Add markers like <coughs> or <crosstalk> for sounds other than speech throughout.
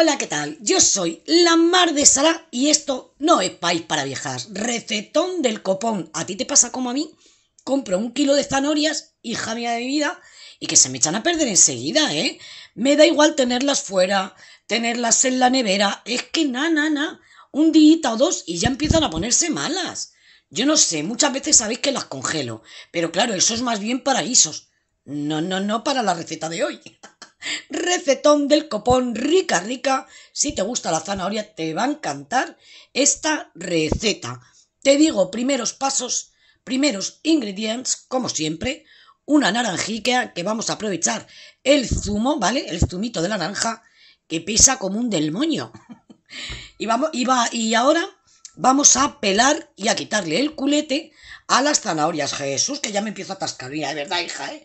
Hola, ¿qué tal? Yo soy la Mar de Sara y esto no es país para viejas. Recetón del copón. ¿A ti te pasa como a mí? Compro un kilo de zanorias, hija mía de vida, y que se me echan a perder enseguida, ¿eh? Me da igual tenerlas fuera, tenerlas en la nevera. Es que na, na, na. Un día o dos y ya empiezan a ponerse malas. Yo no sé, muchas veces sabéis que las congelo, pero claro, eso es más bien para guisos. No, no, no para la receta de hoy. <laughs> Recetón del copón, rica, rica. Si te gusta la zanahoria, te va a encantar esta receta. Te digo primeros pasos, primeros ingredientes, como siempre. Una naranjica que vamos a aprovechar el zumo, ¿vale? El zumito de la naranja que pesa como un delmoño, <laughs> y, vamos, y, va, y ahora vamos a pelar y a quitarle el culete a las zanahorias. Jesús, que ya me empiezo a atascar. de verdad, hija, ¿eh?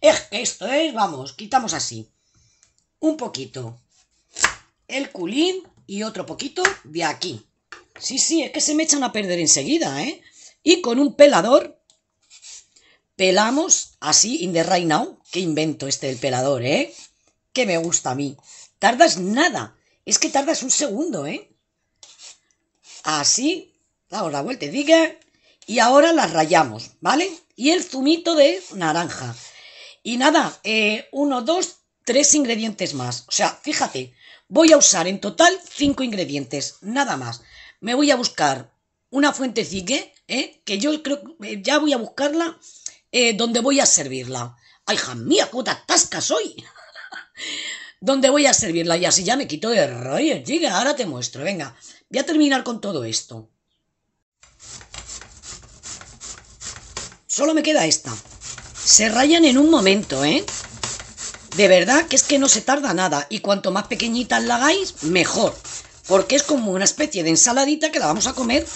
Es que esto es, vamos, quitamos así un poquito el culín y otro poquito de aquí. Sí, sí, es que se me echan a perder enseguida, ¿eh? Y con un pelador pelamos así in the right now. Qué invento este del pelador, ¿eh? Que me gusta a mí. Tardas nada. Es que tardas un segundo, ¿eh? Así, damos la vuelta diga. Y ahora las rayamos, ¿vale? Y el zumito de naranja. Y nada, eh, uno, dos, tres ingredientes más. O sea, fíjate, voy a usar en total cinco ingredientes, nada más. Me voy a buscar una fuente ¿eh? que yo creo que ya voy a buscarla eh, donde voy a servirla. ¡Ay, hija mía, puta tasca soy! <laughs> donde voy a servirla y así ya me quito de rollo. Llega, ahora te muestro. Venga, voy a terminar con todo esto. Solo me queda esta. Se rayan en un momento, ¿eh? De verdad que es que no se tarda nada y cuanto más pequeñitas la hagáis, mejor. Porque es como una especie de ensaladita que la vamos a comer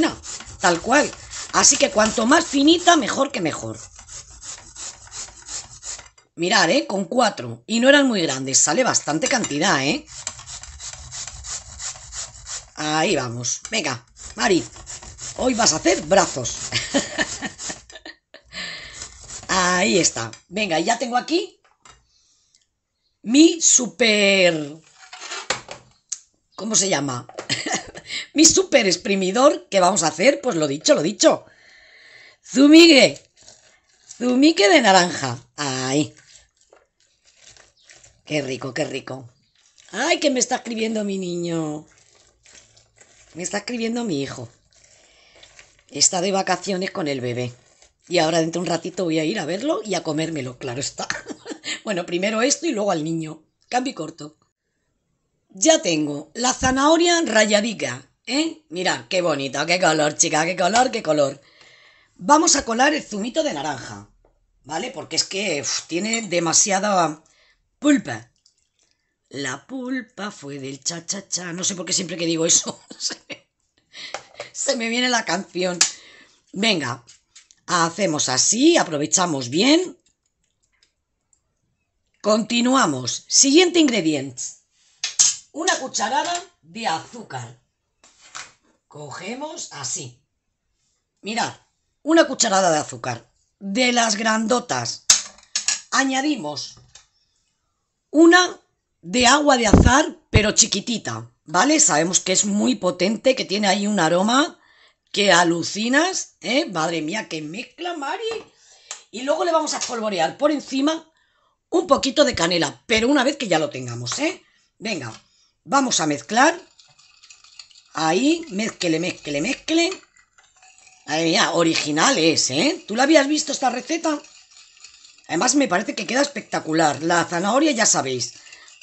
¿no? tal cual. Así que cuanto más finita, mejor que mejor. Mirad, ¿eh? Con cuatro. Y no eran muy grandes. Sale bastante cantidad, ¿eh? Ahí vamos. Venga, Mari. Hoy vas a hacer brazos. <laughs> Ahí está. Venga, ya tengo aquí mi super... ¿Cómo se llama? <laughs> mi super exprimidor ¿Qué vamos a hacer, pues lo dicho, lo dicho. Zumigue. Zumique de naranja. ¡Ay! Qué rico, qué rico. Ay, que me está escribiendo mi niño. Me está escribiendo mi hijo. Está de vacaciones con el bebé. Y ahora dentro de un ratito voy a ir a verlo y a comérmelo, claro está. <laughs> Bueno, primero esto y luego al niño. Cambio corto. Ya tengo la zanahoria rayadica. ¿Eh? Mirad, qué bonito, qué color, chica, qué color, qué color. Vamos a colar el zumito de naranja. ¿Vale? Porque es que tiene demasiada pulpa. La pulpa fue del cha-cha-cha. No sé por qué siempre que digo eso <laughs> se me viene la canción. Venga, hacemos así, aprovechamos bien Continuamos. Siguiente ingrediente. Una cucharada de azúcar. Cogemos así. Mirad, una cucharada de azúcar. De las grandotas. Añadimos una de agua de azar, pero chiquitita. ¿Vale? Sabemos que es muy potente, que tiene ahí un aroma que alucinas. ¿eh? Madre mía, qué mezcla, Mari. Y luego le vamos a espolvorear por encima un poquito de canela, pero una vez que ya lo tengamos, ¿eh? Venga, vamos a mezclar. Ahí, mezcle, mezcle mezclen, Ay, ya, original es, ¿eh? ¿Tú la habías visto esta receta? Además me parece que queda espectacular. La zanahoria ya sabéis,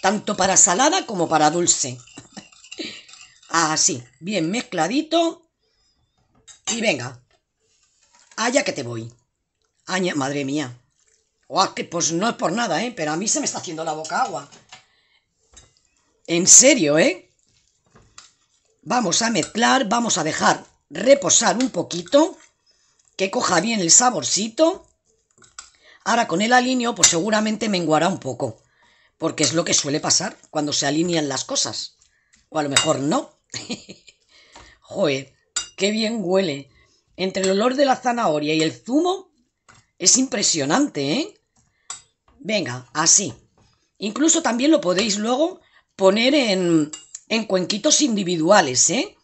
tanto para salada como para dulce. <laughs> Así, bien mezcladito. Y venga, allá que te voy. Aña, madre mía, Oh, que pues no es por nada, ¿eh? Pero a mí se me está haciendo la boca agua. En serio, ¿eh? Vamos a mezclar, vamos a dejar reposar un poquito, que coja bien el saborcito. Ahora con el alineo, pues seguramente menguará un poco, porque es lo que suele pasar cuando se alinean las cosas. O a lo mejor no. <laughs> Joder, qué bien huele. Entre el olor de la zanahoria y el zumo, es impresionante, ¿eh? Venga, así. Incluso también lo podéis luego poner en, en cuenquitos individuales, ¿eh?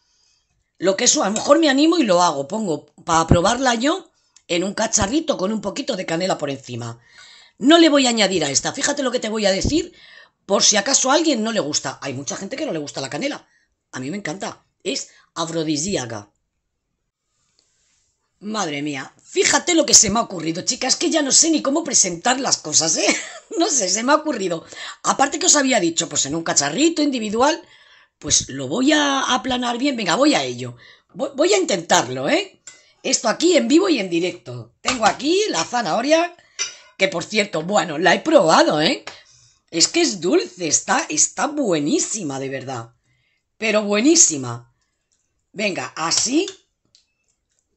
Lo que es, a lo mejor me animo y lo hago. Pongo para probarla yo en un cacharrito con un poquito de canela por encima. No le voy a añadir a esta. Fíjate lo que te voy a decir por si acaso a alguien no le gusta. Hay mucha gente que no le gusta la canela. A mí me encanta. Es afrodisíaca. Madre mía, fíjate lo que se me ha ocurrido, chicas, que ya no sé ni cómo presentar las cosas, ¿eh? <laughs> No sé, se me ha ocurrido. Aparte que os había dicho, pues en un cacharrito individual, pues lo voy a aplanar bien, venga, voy a ello. Voy a intentarlo, ¿eh? Esto aquí en vivo y en directo. Tengo aquí la zanahoria, que por cierto, bueno, la he probado, ¿eh? Es que es dulce, está, está buenísima, de verdad. Pero buenísima. Venga, así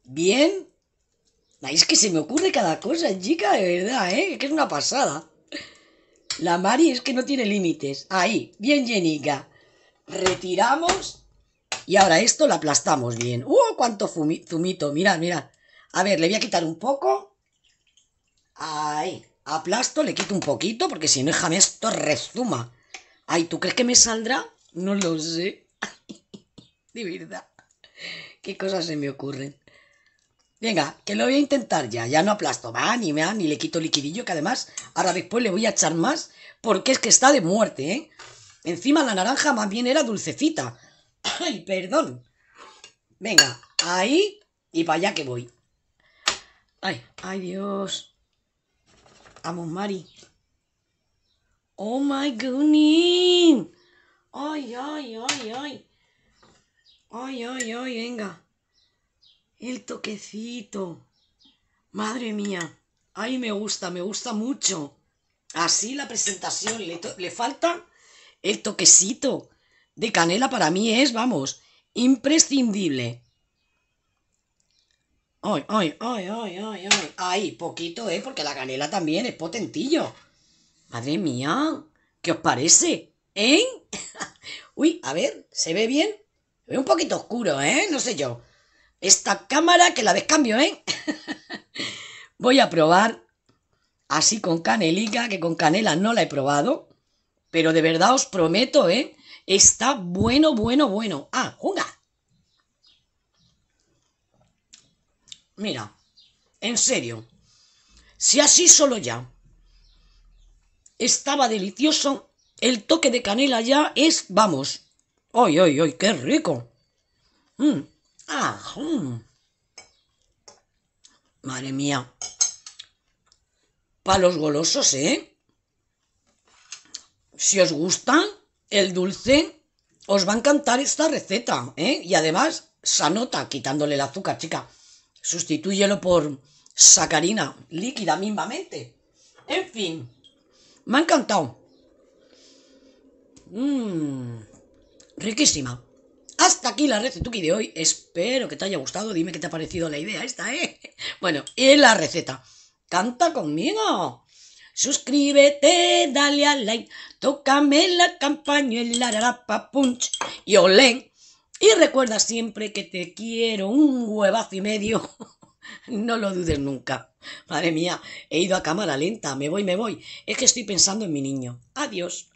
bien. es que se me ocurre cada cosa, chica, de verdad, ¿eh? Que es una pasada. La Mari es que no tiene límites. Ahí, bien llenica. Retiramos. Y ahora esto lo aplastamos bien. ¡Uh, cuánto zumito! Mira, mira. A ver, le voy a quitar un poco. Ahí. Aplasto, le quito un poquito, porque si no, déjame esto rezuma. Ay, ¿tú crees que me saldrá? No lo sé. <laughs> De verdad. Qué cosas se me ocurren. Venga, que lo voy a intentar ya. Ya no aplasto más, ni va, ni le quito liquidillo, que además ahora después le voy a echar más, porque es que está de muerte, ¿eh? Encima la naranja más bien era dulcecita. <coughs> Ay, perdón. Venga, ahí y para allá que voy. Ay, ay Dios. Vamos, Mari. Oh my goodness. Ay, ay, ay, ay. Ay, ay, ay, venga. El toquecito. Madre mía. Ay, me gusta, me gusta mucho. Así la presentación. Le, falta el toquecito de canela para mí es, vamos, imprescindible. Ay, ay, ay, ay, ay, ay. Ay, poquito, ¿eh? Porque la canela también es potentillo. Madre mía, ¿qué os parece? ¿Eh? <laughs> Uy, a ver, ¿se ve bien? Se ve un poquito oscuro, ¿eh? No sé yo esta cámara que la descambio, ¿eh? <laughs> Voy a probar así con canelica, que con canela no la he probado, pero de verdad os prometo, ¿eh? Está bueno, bueno, bueno. Ah, junga! Mira, en serio, si así solo ya estaba delicioso, el toque de canela ya es, vamos, ¡ay, ay, ay, qué rico! ¡Mmm! Ah, Madre mía. los golosos, ¿eh? Si os gusta el dulce, os va a encantar esta receta, ¿eh? Y además, sanota, quitándole el azúcar, chica. Sustituyelo por sacarina líquida mismamente. En fin, me ha encantado. Mmm, riquísima. Hasta aquí la recetuki de hoy. Espero que te haya gustado. Dime qué te ha parecido la idea esta, ¿eh? <laughs> Bueno, y la receta. ¡Canta conmigo! Suscríbete, dale al like, tócame la campaña, el punch y olén. Y recuerda siempre que te quiero un huevazo y medio. <laughs> No lo dudes nunca. Madre mía, he ido a cámara lenta. Me voy, me voy. Es que estoy pensando en mi niño. Adiós.